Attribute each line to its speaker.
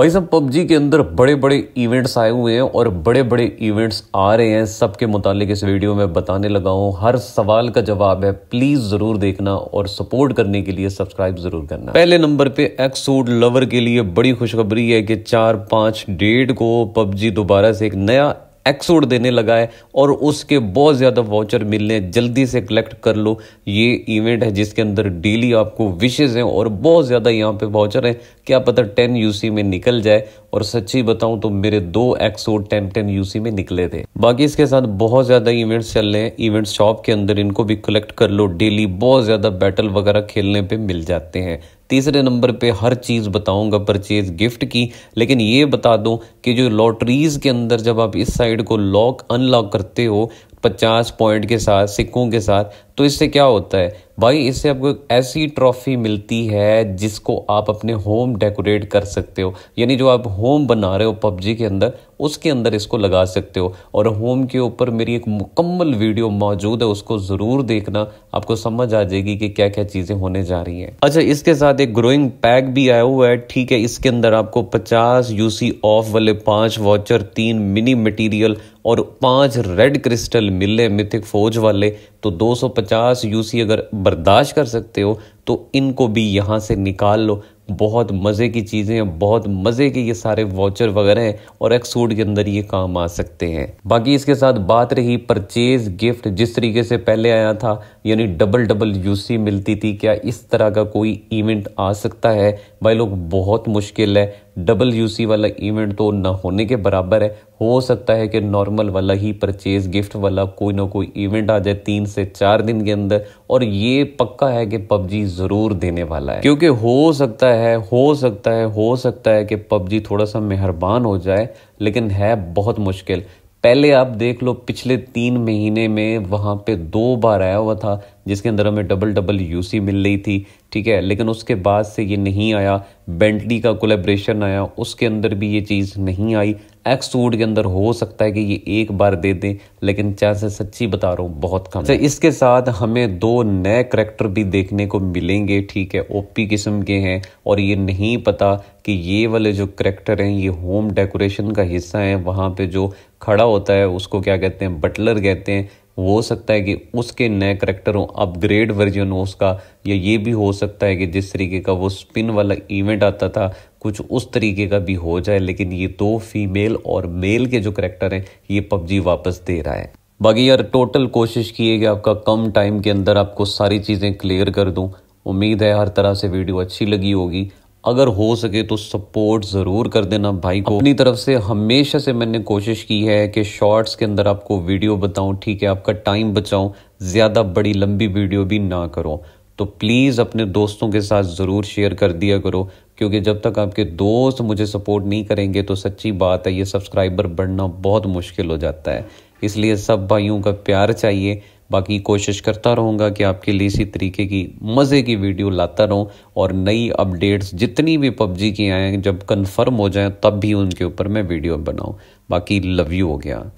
Speaker 1: भाई साहब पबजी के अंदर बड़े बड़े इवेंट्स आए हुए हैं और बड़े बड़े इवेंट्स आ रहे हैं सबके मुतालिक इस वीडियो में बताने लगा हूँ हर सवाल का जवाब है प्लीज़ ज़रूर देखना और सपोर्ट करने के लिए सब्सक्राइब ज़रूर करना पहले नंबर पे एक्सूड लवर के लिए बड़ी खुशखबरी है कि चार पांच डेट को पबजी दोबारा से एक नया एक्सोड देने लगा है और उसके बहुत ज़्यादा वाउचर मिलने हैं जल्दी से कलेक्ट कर लो ये इवेंट है जिसके अंदर डेली आपको विशेज़ हैं और बहुत ज़्यादा यहाँ पे वाउचर हैं क्या पता टेन यूसी में निकल जाए और सच्ची बताऊं तो मेरे दो एक्सो टेन टेन यूसी में निकले थे बाकी इसके साथ बहुत ज्यादा इवेंट्स चल रहे हैं इवेंट शॉप के अंदर इनको भी कलेक्ट कर लो डेली बहुत ज्यादा बैटल वगैरह खेलने पे मिल जाते हैं तीसरे नंबर पे हर चीज़ बताऊंगा परचेज गिफ्ट की लेकिन ये बता दो कि जो लॉटरीज़ के अंदर जब आप इस साइड को लॉक अनलॉक करते हो पचास पॉइंट के साथ सिक्कों के साथ तो इससे क्या होता है भाई इससे आपको ऐसी ट्रॉफी मिलती है जिसको आप अपने होम डेकोरेट कर सकते हो यानी जो आप होम बना रहे हो पबजी के अंदर उसके अंदर इसको लगा सकते हो और होम के ऊपर मेरी एक मुकम्मल वीडियो मौजूद है उसको ज़रूर देखना आपको समझ आ जाएगी कि क्या क्या चीज़ें होने जा रही हैं अच्छा इसके साथ एक ग्रोइंग पैक भी आया हुआ है ठीक है इसके अंदर आपको पचास यूसी ऑफ वाले पाँच वॉचर तीन मिनी मटीरियल और पांच रेड क्रिस्टल मिले मिथिक फौज वाले तो 250 यूसी अगर बर्दाश्त कर सकते हो तो इनको भी यहाँ से निकाल लो बहुत मज़े की चीज़ें हैं बहुत मज़े के ये सारे वाचर वगैरह हैं और एक सूट के अंदर ये काम आ सकते हैं बाकी इसके साथ बात रही परचेज गिफ्ट जिस तरीके से पहले आया था यानी डबल डबल यूसी मिलती थी क्या इस तरह का कोई इवेंट आ सकता है भाई लोग बहुत मुश्किल है डबल यूसी वाला इवेंट तो ना होने के बराबर है हो सकता है कि नॉर्मल वाला ही परचेज गिफ्ट वाला कोई ना कोई इवेंट आ जाए तीन से चार दिन के अंदर और ये पक्का है कि पबजी ज़रूर देने वाला है क्योंकि हो सकता है हो सकता है हो सकता है कि पबजी थोड़ा सा मेहरबान हो जाए लेकिन है बहुत मुश्किल पहले आप देख लो पिछले तीन महीने में वहाँ पे दो बार आया हुआ था जिसके अंदर हमें डबल डबल यूसी मिल रही थी ठीक है लेकिन उसके बाद से ये नहीं आया बेंटली का कोलेब्रेशन आया उसके अंदर भी ये चीज़ नहीं आई एक्स सूट के अंदर हो सकता है कि ये एक बार दे दें लेकिन चांसेस सच्ची बता रहा हूँ बहुत कम अच्छा, है इसके साथ हमें दो नए करेक्टर भी देखने को मिलेंगे ठीक है ओपी किस्म के हैं और ये नहीं पता कि ये वाले जो करेक्टर हैं ये होम डेकोरेशन का हिस्सा हैं वहाँ पे जो खड़ा होता है उसको क्या कहते हैं बटलर कहते हैं हो सकता है कि उसके नए करेक्टर हो अपग्रेड वर्जन हो उसका या ये भी हो सकता है कि जिस तरीके का वो स्पिन वाला इवेंट आता था कुछ उस तरीके का भी हो जाए लेकिन ये दो फीमेल और मेल के जो करेक्टर हैं ये पबजी वापस दे रहा है बाकी यार टोटल कोशिश की है कि आपका कम टाइम के अंदर आपको सारी चीज़ें क्लियर कर दूँ उम्मीद है हर तरह से वीडियो अच्छी लगी होगी अगर हो सके तो सपोर्ट ज़रूर कर देना भाई को अपनी तरफ से हमेशा से मैंने कोशिश की है कि शॉर्ट्स के अंदर आपको वीडियो बताऊं ठीक है आपका टाइम बचाऊं ज़्यादा बड़ी लंबी वीडियो भी ना करो तो प्लीज़ अपने दोस्तों के साथ ज़रूर शेयर कर दिया करो क्योंकि जब तक आपके दोस्त मुझे सपोर्ट नहीं करेंगे तो सच्ची बात है ये सब्सक्राइबर बढ़ना बहुत मुश्किल हो जाता है इसलिए सब भाइयों का प्यार चाहिए बाकी कोशिश करता रहूँगा कि आपके लिए इसी तरीके की मज़े की वीडियो लाता रहूँ और नई अपडेट्स जितनी भी पबजी की आएँ जब कन्फर्म हो जाएँ तब भी उनके ऊपर मैं वीडियो बनाऊँ बाकी लव यू हो गया